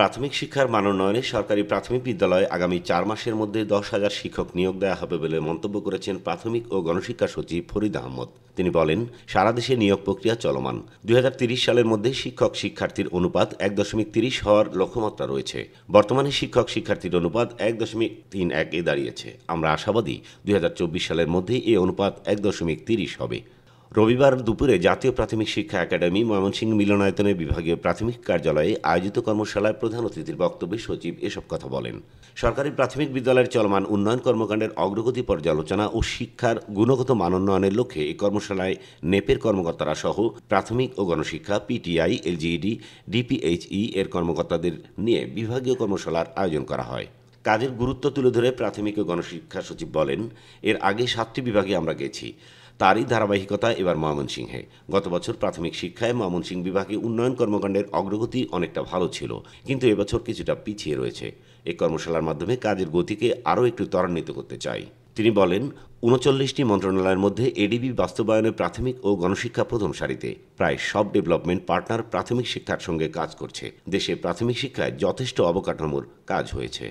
প্রাথমিক শিক্ষার মানোন্নয়নে সরকারি প্রাথমিক বিদ্যালয়ে আগামী চার মাসের মধ্যে দশ হাজার শিক্ষক নিয়োগ দেওয়া হবে বলে মন্তব্য করেছেন প্রাথমিক ও গণশিক্ষা সচিব ফরিদ আহমদ তিনি বলেন সারা দেশে নিয়োগ প্রক্রিয়া চলমান দুই সালের মধ্যে শিক্ষক শিক্ষার্থীর অনুপাত এক দশমিক তিরিশ হওয়ার লক্ষ্যমাত্রা রয়েছে বর্তমানে শিক্ষক শিক্ষার্থীর অনুপাত এক দশমিক তিন এক এ দাঁড়িয়েছে আমরা আশাবাদী দুই সালের মধ্যে এই অনুপাত এক দশমিক তিরিশ হবে রবিবার দুপুরে জাতীয় প্রাথমিক শিক্ষা একাডেমি ময়মনসিংহ মিলনায়তনে বিভাগীয় প্রাথমিক কার্যালয়ে আয়োজিত কর্মশালায় প্রধান অতিথির বক্তব্যে সচিব এসব কথা বলেন সরকারি প্রাথমিক বিদ্যালয়ের চলমান উন্নয়ন কর্মকাণ্ডের অগ্রগতি পর্যালোচনা ও শিক্ষার গুণগত মান উন্নয়নের লক্ষ্যে এই কর্মশালায় নেপের কর্মকর্তারা সহ প্রাথমিক ও গণশিক্ষা পিটিআই এলজিইডি ডিপিএইচই এর কর্মকর্তাদের নিয়ে বিভাগীয় কর্মশালার আয়োজন করা হয় কাজের গুরুত্ব তুলে ধরে প্রাথমিক ও গণশিক্ষা সচিব বলেন এর আগে সাতটি বিভাগে আমরা গেছি তারই ধারাবাহিকতা এবার ময়মনসিংহে গত বছর প্রাথমিক শিক্ষায় ময়মনসিংহ বিভাগে উন্নয়ন কর্মকাণ্ডের অগ্রগতি অনেকটা ভালো ছিল কিন্তু এবছর কিছুটা পিছিয়ে রয়েছে এই কর্মশালার মাধ্যমে কাজের গতিকে আরও একটু ত্বরান্বিত করতে চাই তিনি বলেন উনচল্লিশটি মন্ত্রণালয়ের মধ্যে এডিবি বাস্তবায়নে প্রাথমিক ও গণশিক্ষা প্রথম সারিতে প্রায় সব ডেভেলপমেন্ট পার্টনার প্রাথমিক শিক্ষার সঙ্গে কাজ করছে দেশে প্রাথমিক শিক্ষায় যথেষ্ট অবকাঠামোর কাজ হয়েছে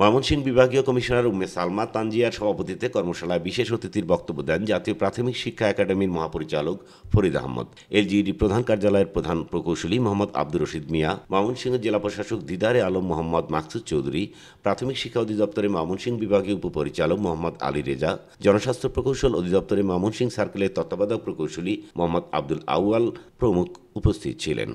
ময়মনসিংহ বিভাগীয় কমিশনার উম্মে সালমা তানজিয়ার সভাপতিত্বে কর্মশালায় বিশেষ অতিথির বক্তব্য দেন জাতীয় প্রাথমিক শিক্ষা একাডেমির মহাপরিচালক ফরিদ আহমদ এলজিইডি প্রধান কার্যালয়ের প্রধান প্রকৌশলী মোহাম্মদ আব্দুর রশিদ মিয়া ময়মনসিংহ জেলা প্রশাসক দিদারে আলম মোহাম্মদ মাকসুদ চৌধুরী প্রাথমিক শিক্ষা অধিদপ্তরে ময়মনসিংহ বিভাগীয় উপপরিচালক মোহাম্মদ আলী রেজা জনস্বাস্থ্য প্রকৌশল অধিদপ্তরে ময়মনসিংহ সার্কেলের তত্ত্বাবধায়ক প্রকৌশলী মোহাম্মদ আব্দুল আউয়াল প্রমুখ উপস্থিত ছিলেন